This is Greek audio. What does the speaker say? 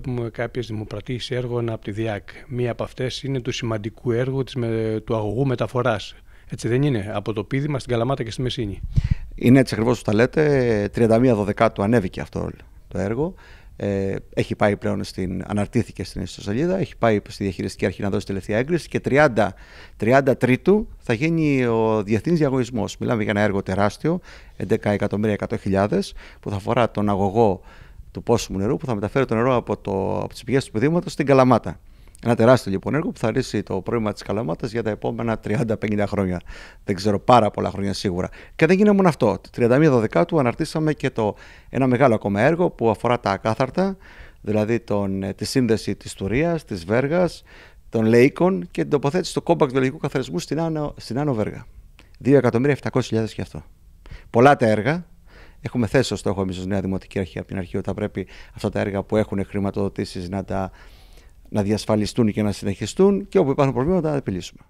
Βλέπουμε κάποιε δημοπρατήσει έργων από τη ΔΙΑΚ. Μία από αυτές είναι του σημαντικού έργου της, του αγωγού μεταφοράς. Έτσι δεν είναι, από το πίδημα στην Καλαμάτα και στη Μεσίνη. Είναι έτσι ακριβώς όπως τα λέτε. 31-12 του ανέβηκε αυτό το έργο. Ε, έχει πάει πλέον στην. Αναρτήθηκε στην ιστοσελίδα, έχει πάει στη διαχειριστική αρχή να δώσει τελευταία έγκριση και 30, 33 Τρίτου θα γίνει ο διεθνής διαγωνισμός. Μιλάμε για ένα έργο τεράστιο, 11 εκατομμύρια που θα αφορά τον αγωγό του πόσιμου νερού που θα μεταφέρει το νερό από, το, από τις πηγές του πηδήματος στην Καλαμάτα. Ένα τεράστιο λοιπόν έργο που θα λύσει το πρόβλημα της Καλαμάτας για τα επόμενα 30-50 χρόνια. Δεν ξέρω, πάρα πολλά χρόνια σίγουρα. Και δεν γίνεται μόνο αυτό. Το 31 12 του αναρτήσαμε και το, ένα μεγάλο ακόμα έργο που αφορά τα ακάθαρτα, δηλαδή τον, ε, τη σύνδεση της Τουρίας, της Βέργας, των Λέικων και την τοποθέτηση του κόμπακτ του καθαρισμού στην Άνω, στην Άνω Βέργα. 2.700.000 και αυτό. Πολλά τα έργα, Έχουμε θέσει το στόχο εμείς ως Νέα Δημοτική Αρχή από την αρχή ότι θα πρέπει αυτά τα έργα που έχουν χρηματοδοτήσεις να, τα, να διασφαλιστούν και να συνεχιστούν και όπου υπάρχουν προβλήματα να τα επιλύσουμε.